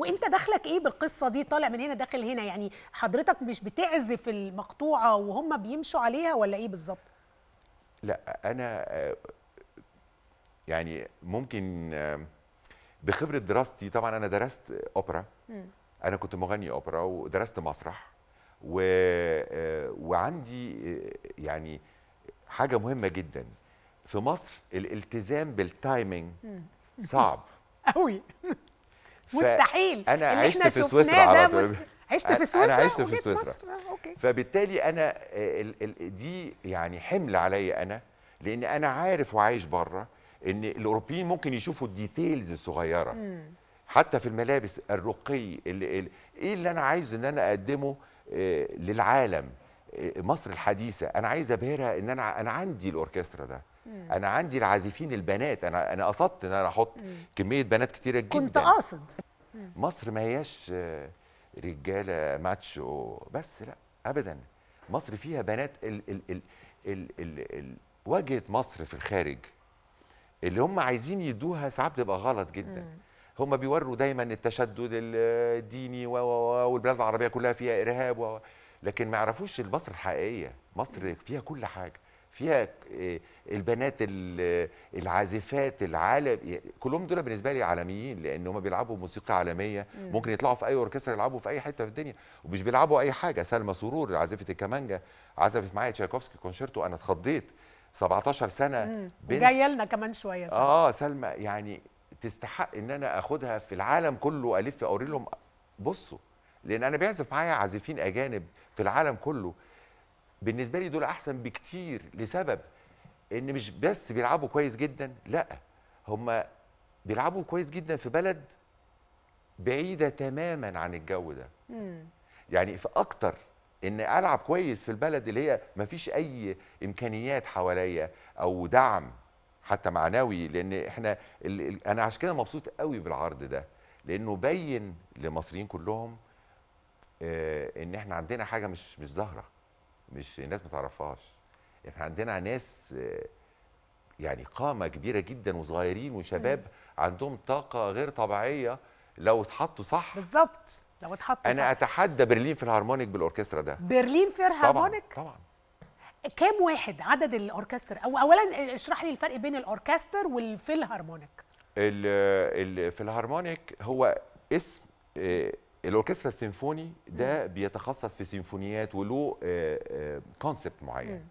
وانت دخلك ايه بالقصه دي طالع من هنا داخل هنا يعني حضرتك مش بتعزف المقطوعه وهم بيمشوا عليها ولا ايه بالظبط لا انا يعني ممكن بخبره دراستي طبعا انا درست اوبرا م. انا كنت مغني اوبرا ودرست مسرح و... وعندي يعني حاجه مهمه جدا في مصر الالتزام بالتايمنج صعب قوي مستحيل انا عشت في سويسرا على طول عشت في سويسرا انا عشت في سويسرا أوكي. فبالتالي انا دي يعني حمل عليا انا لان انا عارف وعايش بره ان الاوروبيين ممكن يشوفوا الديتيلز الصغيره حتى في الملابس الرقي اللي ايه اللي انا عايز ان انا اقدمه آه، للعالم آه، مصر الحديثه انا عايز ابهرها ان انا انا عندي الاوركسترا ده مم. انا عندي العازفين البنات انا انا قصدت ان انا احط كميه بنات كتيره جدا كنت قاصد مصر ما هياش آه، رجاله ماتشو بس لا ابدا مصر فيها بنات ال ال ال ال ال ال واجهه مصر في الخارج اللي هم عايزين يدوها ساعات بتبقى غلط جدا مم. هم بيوروا دايما التشدد الديني و والبلاد العربيه كلها فيها ارهاب و... لكن ما يعرفوش مصر الحقيقيه مصر فيها كل حاجه فيها إيه، البنات العازفات العالم كلهم دول بالنسبه لي عالميين لان هم بيلعبوا موسيقى عالميه ممكن يطلعوا في اي اوركسترا يلعبوا في اي حته في الدنيا ومش بيلعبوا اي حاجه سلمى سرور عازفه الكمانجا عزفت معايا تشايكوفسكي كونشيرتو انا اتخضيت 17 سنه بنت جايه لنا كمان شويه سلمة. اه سلمى يعني تستحق ان انا اخدها في العالم كله الف اوري لهم بصوا لان انا بيعزف معايا عازفين اجانب في العالم كله بالنسبه لي دول احسن بكتير لسبب ان مش بس بيلعبوا كويس جدا لا هم بيلعبوا كويس جدا في بلد بعيده تماما عن الجو ده مم. يعني في اكتر ان العب كويس في البلد اللي هي ما فيش اي امكانيات حواليا او دعم حتى معنوي لان احنا انا عشان كده مبسوط قوي بالعرض ده لانه بين للمصريين كلهم آه، ان احنا عندنا حاجه مش مش ظاهره مش الناس ما تعرفهاش احنا عندنا ناس آه، يعني قامه كبيره جدا وصغيرين وشباب عندهم طاقه غير طبيعيه لو اتحطوا صح بالظبط لو اتحطوا صح انا اتحدى برلين في الهارمونيك بالاوركسترا ده برلين في الهارمونيك طبعا طبعا كام واحد عدد الاوركسترا او اولا اشرح لي الفرق بين الاوركستر والفيلهارمونيك الفيلهارمونيك هو اسم آه، الاوركسترا السيمفوني ده بيتخصص في سيمفونيات وله كونسبت آه، آه، معين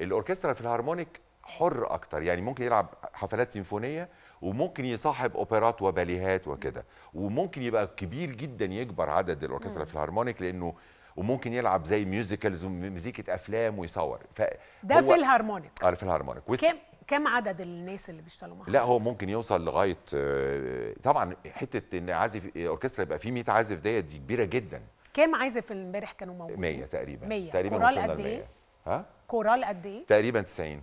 الاوركسترا في الهارمونيك حر اكتر يعني ممكن يلعب حفلات سيمفونيه وممكن يصاحب اوبرات وباليهات وكده وممكن يبقى كبير جدا يكبر عدد الاوركسترا في الهارمونيك لانه وممكن يلعب زي ميوزيكلز ومزيكه افلام ويصور ف ده في الهارمونيك اه في الهارمونيك كم كم عدد الناس اللي بيشتغلوا معاه؟ لا هو ممكن يوصل لغايه آه، طبعا حته ان عازف آه، اوركسترا يبقى فيه 100 عازف ديت دي كبيره جدا كام عازف امبارح كانوا موجودين؟ 100 تقريبا 100 تقريبا كورال قد ايه؟ ها؟ كورال قد ايه؟ تقريبا 90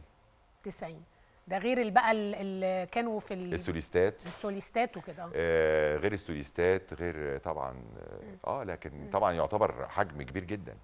90 ده غير بقى اللي كانوا في ال... السوليستات السوليستات وكده آه غير السوليستات غير طبعا اه, آه، لكن طبعا يعتبر حجم كبير جدا